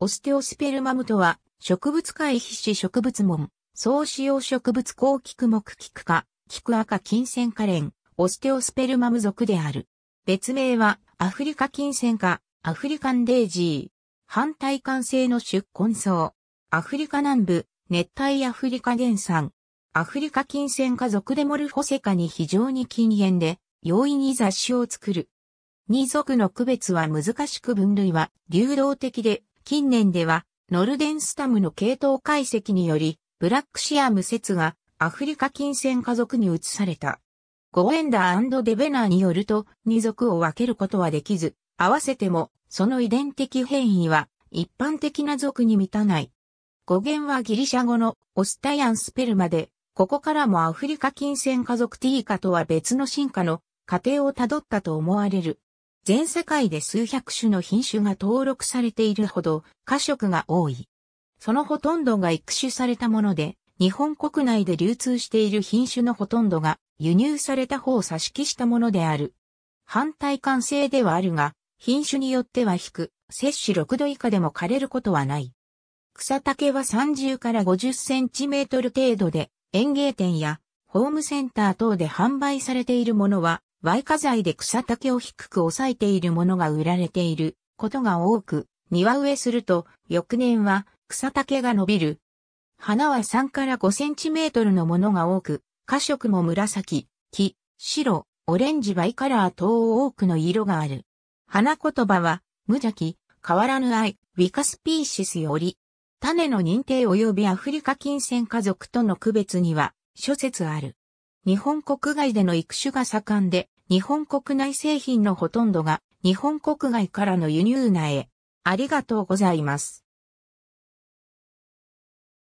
オステオスペルマムとは、植物界皮脂植物門、総使用植物高菊木菊科、菊赤金銭花蓮、オステオスペルマム属である。別名は、アフリカ金銭科、アフリカンデージー。反対感性の出根層。アフリカ南部、熱帯アフリカ原産。アフリカ金銭科属デモルフォセカに非常に禁煙で、容易に雑誌を作る。二属の区別は難しく分類は流動的で近年では、ノルデンスタムの系統解析により、ブラックシアム説がアフリカ近銭家族に移された。ゴーエンダーデベナーによると、二族を分けることはできず、合わせても、その遺伝的変異は、一般的な族に満たない。語源はギリシャ語のオスタヤンスペルマで、ここからもアフリカ近銭家族ティーカとは別の進化の過程をたどったと思われる。全世界で数百種の品種が登録されているほど花色が多い。そのほとんどが育種されたもので、日本国内で流通している品種のほとんどが輸入された方を差し木したものである。反対感性ではあるが、品種によっては低く、摂氏6度以下でも枯れることはない。草丈は30から50センチメートル程度で、園芸店やホームセンター等で販売されているものは媒化材で草丈を低く抑えているものが売られていることが多く、庭植えすると翌年は草丈が伸びる。花は3から5センチメートルのものが多く、花色も紫、黄、白、オレンジバイカラー等多くの色がある。花言葉は、無邪気、変わらぬ愛、ウィカスピーシスより、種の認定及びアフリカ金銭家族との区別には諸説ある。日本国外での育種が盛んで、日本国内製品のほとんどが日本国外からの輸入苗。ありがとうございます。